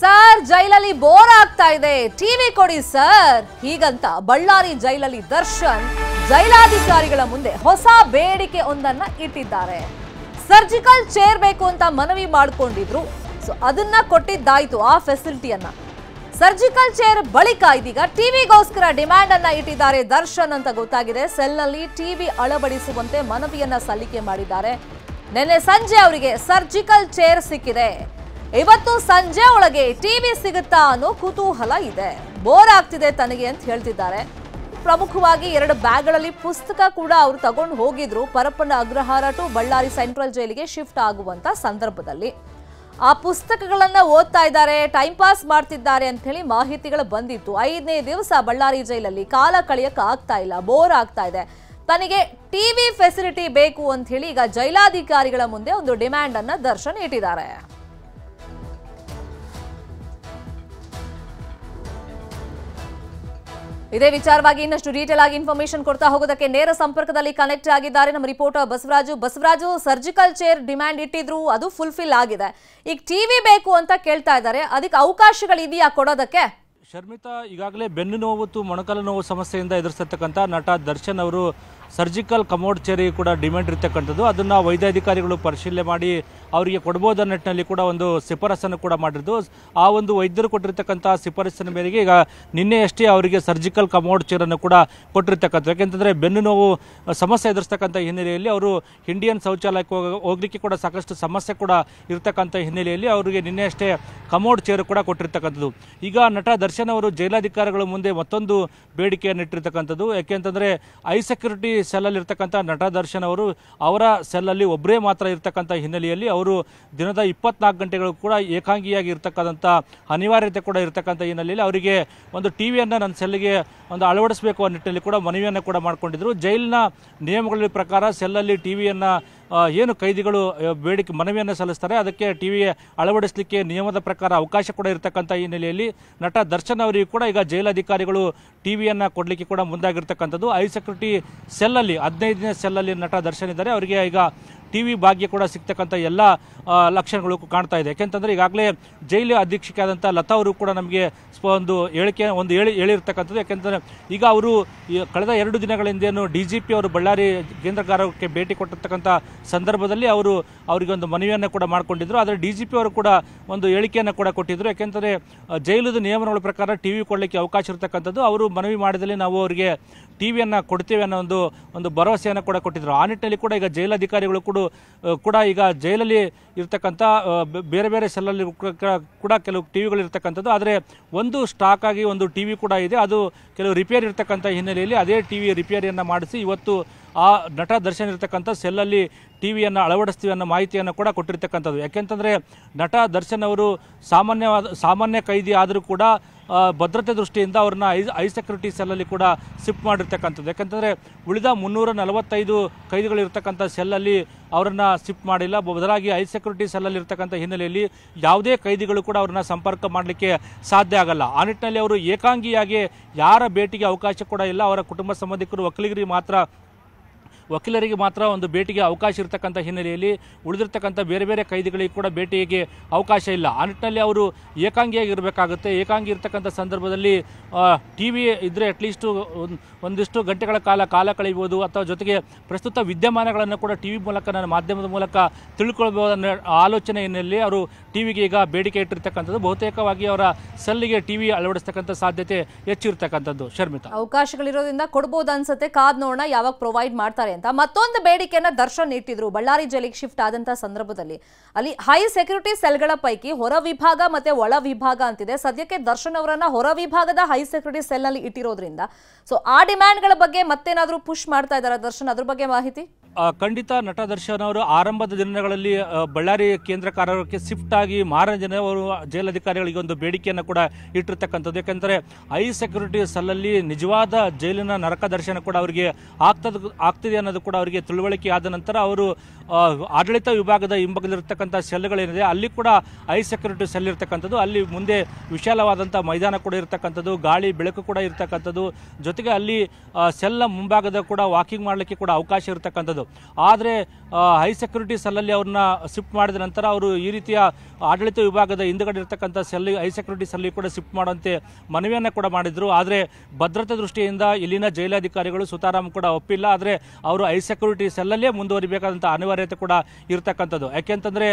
sir ಜೈಲಲ್ಲಿ bore ಆಗ್ತಾ ಇದೆ ಟಿವಿ ಕೊಡಿ ಸರ್ ಹೀಗಂತ ಬಳ್ಳಾರಿ ಜೈಲಲ್ಲಿ ದರ್ಶನ್ ಜೈಲಾಧಿಕಾರಿಗಳ ಮುಂದೆ ಹೊಸ ಬೇಡಿಕೆ ಒಂದನ್ನ ಇಟ್ಟಿದ್ದಾರೆ ಸರ್ಜಿಕಲ್ ಚೇರ್ ಬೇಕು ಅಂತ ಮನವಿ ಮಾಡಿಕೊಂಡಿದ್ರು ಸೊ ಅದನ್ನ ಕೊಟ್ಟಿದ್ದಾಯ್ತು ಆ ಫೆಸಿಲಿಟಿಯನ್ನ ಸರ್ಜಿಕಲ್ ಚೇರ್ ಬಳಿಕ ಇದೀಗ ಟಿವಿಗೋಸ್ಕರ ಡಿಮ್ಯಾಂಡ್ ಅನ್ನ ಇಟ್ಟಿದ್ದಾರೆ ದರ್ಶನ್ ಅಂತ ಗೊತ್ತಾಗಿದೆ ಸೆಲ್ನಲ್ಲಿ ಟಿವಿ ಅಳವಡಿಸುವಂತೆ ಮನವಿಯನ್ನ ಸಲ್ಲಿಕೆ ಮಾಡಿದ್ದಾರೆ ನಿನ್ನೆ ಸಂಜೆ ಅವರಿಗೆ ಸರ್ಜಿಕಲ್ ಚೇರ್ ಸಿಕ್ಕಿದೆ ಇವತ್ತು ಸಂಜೆ ಒಳಗೆ ಟಿವಿ ಸಿಗುತ್ತಾ ಅನ್ನೋ ಕುತೂಹಲ ಇದೆ ಬೋರ್ ಆಗ್ತಿದೆ ತನಗೆ ಅಂತ ಹೇಳ್ತಿದ್ದಾರೆ ಪ್ರಮುಖವಾಗಿ ಎರಡು ಬ್ಯಾಗ್ಗಳಲ್ಲಿ ಪುಸ್ತಕ ಕೂಡ ಅವರು ತಗೊಂಡು ಹೋಗಿದ್ರು ಪರಪ್ಪನ ಅಗ್ರಹಾರ ಟು ಬಳ್ಳಾರಿ ಸೆಂಟ್ರಲ್ ಜೈಲಿಗೆ ಶಿಫ್ಟ್ ಆಗುವಂತ ಸಂದರ್ಭದಲ್ಲಿ ಆ ಪುಸ್ತಕಗಳನ್ನ ಓದ್ತಾ ಇದ್ದಾರೆ ಟೈಮ್ ಪಾಸ್ ಮಾಡ್ತಿದ್ದಾರೆ ಅಂತ ಹೇಳಿ ಮಾಹಿತಿಗಳು ಬಂದಿತ್ತು ಐದನೇ ದಿವಸ ಬಳ್ಳಾರಿ ಜೈಲಲ್ಲಿ ಕಾಲ ಕಳೆಯಕ್ಕೆ ಆಗ್ತಾ ಇಲ್ಲ ಬೋರ್ ಆಗ್ತಾ ಇದೆ ತನಗೆ ಟಿವಿ ಫೆಸಿಲಿಟಿ ಬೇಕು ಅಂತ ಹೇಳಿ ಈಗ ಜೈಲಾಧಿಕಾರಿಗಳ ಮುಂದೆ ಒಂದು ಡಿಮ್ಯಾಂಡ್ ಅನ್ನ ದರ್ಶನ್ ಇಟ್ಟಿದ್ದಾರೆ ಇದೇ ವಿಚಾರವಾಗಿ ಇನ್ನಷ್ಟು ಡೀಟೇಲ್ ಆಗಿ ಇನ್ಫಾರ್ಮೇಶನ್ ಕೊಡ್ತಾ ಹೋಗೋದಕ್ಕೆ ನೇರ ಸಂಪರ್ಕದಲ್ಲಿ ಕನೆಕ್ಟ್ ಆಗಿದ್ದಾರೆ ನಮ್ಮ reporter Basavaraju Basavaraju surgical chair demand ಇಟ್ಟಿದ್ರು ಅದು ಫುಲ್ಫಿಲ್ ಆಗಿದೆ ಈಗ ಟಿವಿ ಬೇಕು ಅಂತ ಕೇಳ್ತಾ ಇದ್ದಾರೆ ಅದಕ್ಕೆ ಅವಕಾಶಗಳು ಕೊಡೋದಕ್ಕೆ ಶರ್ಮಿತಾ ಈಗಾಗಲೇ ಬೆನ್ನು ನೋವು ಮೊಣಕಾಲು ನೋವು ಸಮಸ್ಯೆಯಿಂದ ಎದುರಿಸತಕ್ಕಂಥ ನಟ ದರ್ಶನ್ ಅವರು ಸರ್ಜಿಕಲ್ ಕಮೋಡ್ ಚೇರಿ ಕೂಡ ಡಿಮ್ಯಾಂಡ್ ಇರ್ತಕ್ಕಂಥದ್ದು ಅದನ್ನು ವೈದ್ಯಾಧಿಕಾರಿಗಳು ಪರಿಶೀಲನೆ ಮಾಡಿ ಅವರಿಗೆ ಕೊಡ್ಬೋದ ನಿಟ್ಟಿನಲ್ಲಿ ಕೂಡ ಒಂದು ಶಿಫಾರಸನ್ನು ಕೂಡ ಮಾಡಿದ್ದು ಆ ಒಂದು ವೈದ್ಯರು ಕೊಟ್ಟಿರ್ತಕ್ಕಂಥ ಶಿಫಾರಸಿನ ಮೇರೆಗೆ ಈಗ ನಿನ್ನೆಯಷ್ಟೇ ಅವರಿಗೆ ಸರ್ಜಿಕಲ್ ಕಮೋಡ್ ಚೇರನ್ನು ಕೂಡ ಕೊಟ್ಟಿರ್ತಕ್ಕಂಥ ಯಾಕೆಂತಂದರೆ ಬೆನ್ನು ನೋವು ಸಮಸ್ಯೆ ಎದುರಿಸ್ತಕ್ಕಂಥ ಹಿನ್ನೆಲೆಯಲ್ಲಿ ಅವರು ಇಂಡಿಯನ್ ಶೌಚಾಲಯಕ್ಕೆ ಹೋಗಲಿಕ್ಕೆ ಕೂಡ ಸಾಕಷ್ಟು ಸಮಸ್ಯೆ ಕೂಡ ಇರತಕ್ಕಂಥ ಹಿನ್ನೆಲೆಯಲ್ಲಿ ಅವರಿಗೆ ನಿನ್ನೆಯಷ್ಟೇ ಕಮೋಡ್ ಚೇರು ಕೂಡ ಕೊಟ್ಟಿರ್ತಕ್ಕಂಥದ್ದು ಈಗ ನಟ ದರ್ಶನ್ ಅವರು ಜೈಲಾಧಿಕಾರಿಗಳ ಮುಂದೆ ಮತ್ತೊಂದು ಬೇಡಿಕೆಯನ್ನು ಇಟ್ಟಿರ್ತಕ್ಕಂಥದ್ದು ಯಾಕೆಂತಂದರೆ ಐ ಸೆಕ್ಯೂರಿಟಿ ಸೆಲ್ಲಲ್ಲಿರ್ತಕ್ಕಂಥ ನಟ ದರ್ಶನ್ ಅವರು ಅವರ ಸೆಲ್ಲಲ್ಲಿ ಒಬ್ಬರೇ ಮಾತ್ರ ಇರ್ತಕ್ಕಂಥ ಹಿನ್ನೆಲೆಯಲ್ಲಿ ಅವರು ದಿನದ ಇಪ್ಪತ್ನಾಲ್ಕು ಗಂಟೆಗಳು ಕೂಡ ಏಕಾಂಗಿಯಾಗಿ ಇರ್ತಕ್ಕಂಥ ಅನಿವಾರ್ಯತೆ ಕೂಡ ಇರ್ತಕ್ಕಂಥ ಹಿನ್ನೆಲೆಯಲ್ಲಿ ಅವರಿಗೆ ಒಂದು ಟಿವಿಯನ್ನ ನನ್ನ ಸೆಲ್ಲಿಗೆ ಒಂದು ಅಳವಡಿಸಬೇಕು ಅನ್ನೋ ನಿಟ್ಟಿನಲ್ಲಿ ಕೂಡ ಮನವಿಯನ್ನು ಕೂಡ ಮಾಡಿಕೊಂಡಿದ್ರು ಜೈಲಿನ ನಿಯಮಗಳ ಪ್ರಕಾರ ಸೆಲ್ಲಲ್ಲಿ ಟಿ ಏನು ಕೈದಿಗಳು ಬೇಡಿಕೆ ಮನವಿಯನ್ನು ಸಲ್ಲಿಸ್ತಾರೆ ಅದಕ್ಕೆ ಟಿವಿ ಅಳವಡಿಸಲಿಕ್ಕೆ ನಿಯಮದ ಪ್ರಕಾರ ಅವಕಾಶ ಕೂಡ ಇರತಕ್ಕಂಥ ಹಿನ್ನೆಲೆಯಲ್ಲಿ ನಟ ದರ್ಶನ್ ಅವರಿಗೂ ಕೂಡ ಈಗ ಜೈಲಧಿಕಾರಿಗಳು ಟಿ ವಿಯನ್ನು ಕೊಡಲಿಕ್ಕೆ ಕೂಡ ಮುಂದಾಗಿರ್ತಕ್ಕಂಥದ್ದು ಐ ಸೆಕ್ಯೂರಿಟಿ ಸೆಲ್ಲಲ್ಲಿ ಹದಿನೈದನೇ ಸೆಲ್ಲಲ್ಲಿ ನಟ ದರ್ಶನ್ ಇದ್ದಾರೆ ಅವರಿಗೆ ಈಗ ಟಿ ವಿ ಭಾಗ್ಯ ಕೂಡ ಸಿಗ್ತಕ್ಕಂಥ ಎಲ್ಲ ಲಕ್ಷಣಗಳು ಕಾಣ್ತಾ ಇದೆ ಯಾಕೆಂತಂದರೆ ಈಗಾಗಲೇ ಜೈಲು ಅಧೀಕ್ಷಕ ಲತಾ ಅವರು ಕೂಡ ನಮಗೆ ಸ್ಪ ಒಂದು ಹೇಳಿಕೆ ಒಂದು ಹೇಳಿ ಹೇಳಿರ್ತಕ್ಕಂಥದ್ದು ಯಾಕೆಂದರೆ ಈಗ ಅವರು ಕಳೆದ ಎರಡು ದಿನಗಳ ಹಿಂದೇನು ಡಿ ಜಿ ಪಿ ಅವರು ಬಳ್ಳಾರಿ ಕೇಂದ್ರ ಭೇಟಿ ಕೊಟ್ಟಿರ್ತಕ್ಕಂಥ ಸಂದರ್ಭದಲ್ಲಿ ಅವರು ಅವರಿಗೆ ಒಂದು ಮನವಿಯನ್ನು ಕೂಡ ಮಾಡಿಕೊಂಡಿದ್ದರು ಆದರೆ ಡಿ ಜಿ ಪಿ ಅವರು ಕೂಡ ಒಂದು ಹೇಳಿಕೆಯನ್ನು ಕೂಡ ಕೊಟ್ಟಿದ್ದರು ಯಾಕೆಂದರೆ ಜೈಲದ ನಿಯಮಗಳ ಪ್ರಕಾರ ಟಿ ವಿ ಕೊಡಲಿಕ್ಕೆ ಅವಕಾಶ ಇರತಕ್ಕಂಥದ್ದು ಅವರು ಮನವಿ ಮಾಡಿದಲ್ಲಿ ನಾವು ಅವರಿಗೆ ಟಿ ವಿಯನ್ನು ಕೊಡ್ತೇವೆ ಅನ್ನೋ ಒಂದು ಒಂದು ಭರವಸೆಯನ್ನು ಕೂಡ ಕೊಟ್ಟಿದ್ದರು ಆ ನಿಟ್ಟಿನಲ್ಲಿ ಕೂಡ ಈಗ ಅಧಿಕಾರಿಗಳು ಕೂಡ ಕೂಡ ಈಗ ಜೈಲಲ್ಲಿ ಇರ್ತಕ್ಕಂಥ ಬೇರೆ ಬೇರೆ ಸೆಲ್ಲಲ್ಲಿ ಕೂಡ ಕೆಲವು ಟಿ ವಿಗಳು ಇರ್ತಕ್ಕಂಥದ್ದು ಆದರೆ ಒಂದು ಸ್ಟಾಕ್ ಆಗಿ ಒಂದು ಟಿ ಕೂಡ ಇದೆ ಅದು ಕೆಲವು ಕೆಲವು ರಿಪೇರಿ ಇರ್ತಕ್ಕಂಥ ಹಿನ್ನೆಲೆಯಲ್ಲಿ ಅದೇ ಟಿ ವಿ ರಿಪೇರಿಯನ್ನು ಮಾಡಿಸಿ ಇವತ್ತು ಆ ನಟ ದರ್ಶನ್ ಇರ್ತಕ್ಕಂಥ ಸೆಲ್ಲಲ್ಲಿ ಟಿ ವಿಯನ್ನು ಅಳವಡಿಸ್ತೀವಿ ಅನ್ನೋ ಮಾಹಿತಿಯನ್ನು ಕೂಡ ಕೊಟ್ಟಿರ್ತಕ್ಕಂಥದ್ದು ಯಾಕೆಂತಂದರೆ ನಟ ದರ್ಶನ್ ಅವರು ಸಾಮಾನ್ಯವಾದ ಸಾಮಾನ್ಯ ಕೈದಿ ಆದರೂ ಕೂಡ ಭದ್ರತೆ ದೃಷ್ಟಿಯಿಂದ ಅವ್ರನ್ನ ಐ ಐ ಸೆಕ್ಯೂರಿಟಿ ಸೆಲ್ಲಲ್ಲಿ ಕೂಡ ಶಿಫ್ಟ್ ಮಾಡಿರ್ತಕ್ಕಂಥದ್ದು ಯಾಕಂತಂದರೆ ಉಳಿದ ಮುನ್ನೂರ ನಲವತ್ತೈದು ಕೈದಿಗಳಿರ್ತಕ್ಕಂಥ ಸೆಲ್ಲಲ್ಲಿ ಅವರನ್ನು ಶಿಫ್ಟ್ ಮಾಡಿಲ್ಲ ಬದಲಾಗಿ ಐ ಸೆಕ್ಯೂರಿಟಿ ಸೆಲ್ಲಲ್ಲಿ ಹಿನ್ನೆಲೆಯಲ್ಲಿ ಯಾವುದೇ ಕೈದಿಗಳು ಕೂಡ ಅವ್ರನ್ನ ಸಂಪರ್ಕ ಮಾಡಲಿಕ್ಕೆ ಸಾಧ್ಯ ಆಗಲ್ಲ ಆ ನಿಟ್ಟಿನಲ್ಲಿ ಅವರು ಏಕಾಂಗಿಯಾಗಿ ಯಾರ ಭೇಟಿಗೆ ಅವಕಾಶ ಕೂಡ ಇಲ್ಲ ಅವರ ಕುಟುಂಬ ಸಂಬಂಧಿಕರು ಒಕ್ಕಲಿಗರಿಗೆ ಮಾತ್ರ ವಕೀಲರಿಗೆ ಮಾತ್ರ ಒಂದು ಭೇಟಿಗೆ ಅವಕಾಶ ಇರತಕ್ಕಂಥ ಹಿನ್ನೆಲೆಯಲ್ಲಿ ಉಳಿದಿರ್ತಕ್ಕಂಥ ಬೇರೆ ಬೇರೆ ಕೈದಿಗಳಿಗೆ ಕೂಡ ಭೇಟಿಗೆ ಅವಕಾಶ ಇಲ್ಲ ಆ ನಿಟ್ಟಿನಲ್ಲಿ ಅವರು ಏಕಾಂಗಿಯಾಗಿ ಇರಬೇಕಾಗುತ್ತೆ ಏಕಾಂಗಿ ಇರತಕ್ಕಂಥ ಸಂದರ್ಭದಲ್ಲಿ ಟಿ ವಿ ಇದ್ದರೆ ಅಟ್ಲೀಸ್ಟು ಒಂದಿಷ್ಟು ಗಂಟೆಗಳ ಕಾಲ ಕಾಲ ಕಳೆಯಬಹುದು ಅಥವಾ ಜೊತೆಗೆ ಪ್ರಸ್ತುತ ವಿದ್ಯಮಾನಗಳನ್ನು ಕೂಡ ಟಿ ವಿ ಮೂಲಕ ನಾನು ಮಾಧ್ಯಮದ ಮೂಲಕ ತಿಳ್ಕೊಳ್ಬೋದನ್ನ ಆಲೋಚನೆ ಹಿನ್ನೆಲೆಯಲ್ಲಿ ಅವರು ಟಿ ವಿಗೆ ಈಗ ಬೇಡಿಕೆ ಇಟ್ಟಿರ್ತಕ್ಕಂಥದ್ದು ಬಹುತೇಕವಾಗಿ ಅವರ ಸಲ್ಲಿಗೆ ಟಿ ವಿ ಅಳವಡಿಸ್ತಕ್ಕಂಥ ಸಾಧ್ಯತೆ ಹೆಚ್ಚಿರ್ತಕ್ಕಂಥದ್ದು ಶರ್ಮಿತಾ ಅವಕಾಶಗಳಿರೋದ್ರಿಂದ ಕೊಡ್ಬೋದು ಅನ್ಸುತ್ತೆ ಕಾದ್ ನೋಡೋಣ ಯಾವಾಗ ಪ್ರೊವೈಡ್ ಮಾಡ್ತಾರೆ ಅಂತ ಮತ್ತೊಂದು ಬೇಡಿಕೆಯನ್ನ ದರ್ಶನ್ ಇಟ್ಟಿದ್ರು ಬಳ್ಳಾರಿ ಜೈಲಿಗೆ ಶಿಫ್ಟ್ ಆದಂತ ಸಂದರ್ಭದಲ್ಲಿ ಅಲ್ಲಿ ಹೈ ಸೆಕ್ಯೂರಿಟಿ ಸೆಲ್ಗಳ ಪೈಕಿ ಹೊರ ವಿಭಾಗ ಮತ್ತೆ ಒಳ ವಿಭಾಗ ಅಂತಿದೆ ಸದ್ಯಕ್ಕೆ ದರ್ಶನ್ ಅವರನ್ನ ಹೊರ ವಿಭಾಗದ ಹೈ ಸೆಕ್ಯೂರಿಟಿ ಸೆಲ್ ನಲ್ಲಿ ಇಟ್ಟಿರೋದ್ರಿಂದ ಸೊ ಆ ಡಿಮ್ಯಾಂಡ್ಗಳ ಬಗ್ಗೆ ಮತ್ತೇನಾದ್ರೂ ಪುಷ್ ಮಾಡ್ತಾ ಇದಾರೆ ದರ್ಶನ್ ಅದ್ರ ಬಗ್ಗೆ ಮಾಹಿತಿ ಖಂಡಿತ ನಟ ದರ್ಶನ್ ಅವರು ಆರಂಭದ ದಿನಗಳಲ್ಲಿ ಬಳ್ಳಾರಿ ಕೇಂದ್ರ ಕಾರಾಗೃಹಕ್ಕೆ ಶಿಫ್ಟ್ ಆಗಿ ಮಾರನೇ ದಿನ ಅವರು ಜೈಲಧಿಕಾರಿಗಳಿಗೆ ಒಂದು ಬೇಡಿಕೆಯನ್ನು ಕೂಡ ಇಟ್ಟಿರ್ತಕ್ಕಂಥದ್ದು ಯಾಕೆಂದರೆ ಐ ಸೆಕ್ಯೂರಿಟಿ ಸಲ್ಲಲ್ಲಿ ನಿಜವಾದ ಜೈಲಿನ ನರಕ ದರ್ಶನ ಕೂಡ ಅವರಿಗೆ ಆಗ್ತದ ಆಗ್ತಿದೆ ಅನ್ನೋದು ಕೂಡ ಅವರಿಗೆ ತಿಳುವಳಿಕೆ ಆದ ನಂತರ ಅವರು ಆಡಳಿತ ವಿಭಾಗದ ಹಿಂಭಾಗದಲ್ಲಿರ್ತಕ್ಕಂಥ ಸೆಲ್ಗಳೇನಿದೆ ಅಲ್ಲಿ ಕೂಡ ಐ ಸೆಕ್ಯೂರಿಟಿ ಸೆಲ್ ಇರ್ತಕ್ಕಂಥದ್ದು ಅಲ್ಲಿ ಮುಂದೆ ವಿಶಾಲವಾದಂಥ ಮೈದಾನ ಕೂಡ ಇರತಕ್ಕಂಥದ್ದು ಗಾಳಿ ಬೆಳಕು ಕೂಡ ಇರತಕ್ಕಂಥದ್ದು ಜೊತೆಗೆ ಅಲ್ಲಿ ಸೆಲ್ನ ಮುಂಭಾಗದ ಕೂಡ ವಾಕಿಂಗ್ ಮಾಡಲಿಕ್ಕೆ ಕೂಡ ಅವಕಾಶ ಇರತಕ್ಕಂಥದ್ದು ಆದರೆ ಹೈ ಸೆಕ್ಯೂರಿಟಿ ಸೆಲ್ಲಲ್ಲಿ ಅವ್ರನ್ನ ಶಿಫ್ಟ್ ಮಾಡಿದ ನಂತರ ಅವರು ಈ ರೀತಿಯ ಆಡಳಿತ ವಿಭಾಗದ ಹಿಂದಗಡೆ ಇರತಕ್ಕಂಥ ಸೆಲ್ ಹೈ ಸೆಕ್ಯೂರಿಟಿ ಸೆಲ್ಲಿ ಕೂಡ ಶಿಫ್ಟ್ ಮಾಡುವಂತೆ ಮನವಿಯನ್ನು ಕೂಡ ಮಾಡಿದರು ಆದರೆ ಭದ್ರತೆ ದೃಷ್ಟಿಯಿಂದ ಇಲ್ಲಿನ ಜೈಲಾಧಿಕಾರಿಗಳು ಸುತಾರಾಮ್ ಕೂಡ ಒಪ್ಪಿಲ್ಲ ಆದರೆ ಅವರು ಹೈ ಸೆಕ್ಯೂರಿಟಿ ಸೆಲ್ಲಲ್ಲೇ ಮುಂದುವರಿಬೇಕಾದಂಥ ಅನಿವಾರ್ಯತೆ ಕೂಡ ಇರತಕ್ಕಂಥದ್ದು ಯಾಕೆಂತಂದರೆ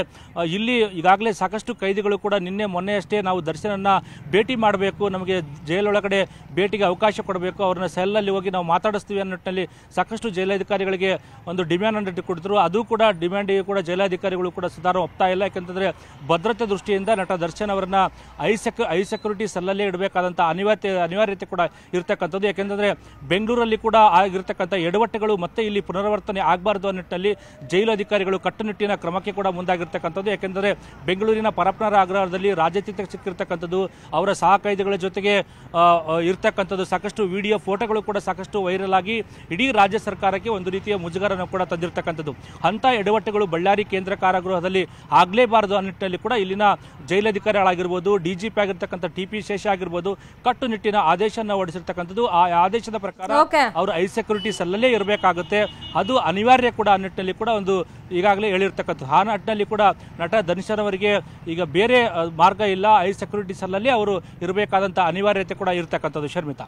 ಇಲ್ಲಿ ಈಗಾಗಲೇ ಸಾಕಷ್ಟು ಕೈದಿಗಳು ಕೂಡ ನಿನ್ನೆ ಮೊನ್ನೆಯಷ್ಟೇ ನಾವು ದರ್ಶನನ್ನ ಭೇಟಿ ಮಾಡಬೇಕು ನಮಗೆ ಜೈಲೊಳಗಡೆ ಭೇಟಿಗೆ ಅವಕಾಶ ಕೊಡಬೇಕು ಅವ್ರನ್ನ ಸೆಲ್ಲಲ್ಲಿ ಹೋಗಿ ನಾವು ಮಾತಾಡಿಸ್ತೀವಿ ಅನ್ನೋ ನಿಟ್ಟಿನಲ್ಲಿ ಸಾಕಷ್ಟು ಜೈಲಾಧಿಕಾರಿಗಳಿಗೆ ಒಂದು ಒಂದು ಡಿಮ್ಯಾಂಡ್ ಅನ್ನು ಕೊಟ್ಟಿದ್ರು ಅದು ಕೂಡ ಡಿಮ್ಯಾಂಡಿಗೆ ಕೂಡ ಜೈಲಾಧಿಕಾರಿಗಳು ಕೂಡ ಸುಧಾರ ಒಪ್ತಾ ಇಲ್ಲ ಯಾಕೆಂದ್ರೆ ಭದ್ರತೆ ದೃಷ್ಟಿಯಿಂದ ನಟ ದರ್ಶನ್ ಅವರನ್ನ ಐ ಸೆಕ್ ಐ ಸೆಕ್ಯೂರಿಟಿ ಸೆಲ್ಲಲ್ಲೇ ಇಡಬೇಕಾದಂಥ ಅನಿವಾರ್ಯತೆ ಅನಿವಾರ್ಯತೆ ಕೂಡ ಇರತಕ್ಕಂಥದ್ದು ಯಾಕೆಂದರೆ ಬೆಂಗಳೂರಲ್ಲಿ ಕೂಡ ಆಗಿರ್ತಕ್ಕಂಥ ಎಡವಟ್ಟೆಗಳು ಮತ್ತೆ ಇಲ್ಲಿ ಪುನರಾವರ್ತನೆ ಆಗಬಾರ್ದು ಅನ್ನೋ ನಿಟ್ಟಿನಲ್ಲಿ ಜೈಲು ಅಧಿಕಾರಿಗಳು ಕಟ್ಟುನಿಟ್ಟಿನ ಕ್ರಮಕ್ಕೆ ಕೂಡ ಮುಂದಾಗಿರ್ತಕ್ಕಂಥದ್ದು ಯಾಕೆಂದರೆ ಬೆಂಗಳೂರಿನ ಪರಪ್ನರ ಆಗ್ರಹದಲ್ಲಿ ರಾಜ್ಯಾತೀತ ಸಿಕ್ಕಿರ್ತಕ್ಕಂಥದ್ದು ಅವರ ಸಹ ಜೊತೆಗೆ ಇರ್ತಕ್ಕಂಥದ್ದು ಸಾಕಷ್ಟು ವಿಡಿಯೋ ಫೋಟೋಗಳು ಕೂಡ ಸಾಕಷ್ಟು ವೈರಲ್ ಆಗಿ ಇಡೀ ರಾಜ್ಯ ಸರ್ಕಾರಕ್ಕೆ ಒಂದು ರೀತಿಯ ಮುಜುಗರನ ಕೂಡ ತಂದಿರತಕ್ಕಂಥದ್ದು ಅಂಥ ಎಡವಟ್ಟುಗಳು ಬಳ್ಳಾರಿ ಕೇಂದ್ರ ಕಾರಾಗೃಹದಲ್ಲಿ ಆಗಲೇಬಾರದು ಆ ನಿಟ್ಟಿನಲ್ಲಿ ಕೂಡ ಇಲ್ಲಿನ ಜೈಲಧಿಕಾರಿಗಳಾಗಿರ್ಬೋದು ಡಿ ಜಿ ಪಿ ಆಗಿರ್ತಕ್ಕಂಥ ಟಿ ಪಿ ಶೇಷ ಆಗಿರ್ಬೋದು ಕಟ್ಟುನಿಟ್ಟಿನ ಆದೇಶವನ್ನು ಹೊರಡಿಸಿರ್ತಕ್ಕಂಥದ್ದು ಆ ಆದೇಶದ ಪ್ರಕಾರ ಅವರು ಐ ಸೆಕ್ಯೂರಿಟಿ ಸೆಲ್ಲಲ್ಲೇ ಇರಬೇಕಾಗುತ್ತೆ ಅದು ಅನಿವಾರ್ಯ ಕೂಡ ಆ ನಿಟ್ಟಿನಲ್ಲಿ ಕೂಡ ಒಂದು ಈಗಾಗಲೇ ಹೇಳಿರ್ತಕ್ಕಂಥದ್ದು ಆ ನಿಟ್ಟಿನಲ್ಲಿ ಕೂಡ ನಟ ಅವರಿಗೆ ಈಗ ಬೇರೆ ಮಾರ್ಗ ಇಲ್ಲ ಐ ಸೆಕ್ಯೂರಿಟಿ ಸಲ್ಲಲ್ಲಿ ಅವರು ಇರಬೇಕಾದಂಥ ಅನಿವಾರ್ಯತೆ ಕೂಡ ಇರತಕ್ಕಂಥದ್ದು ಶರ್ಮಿತಾ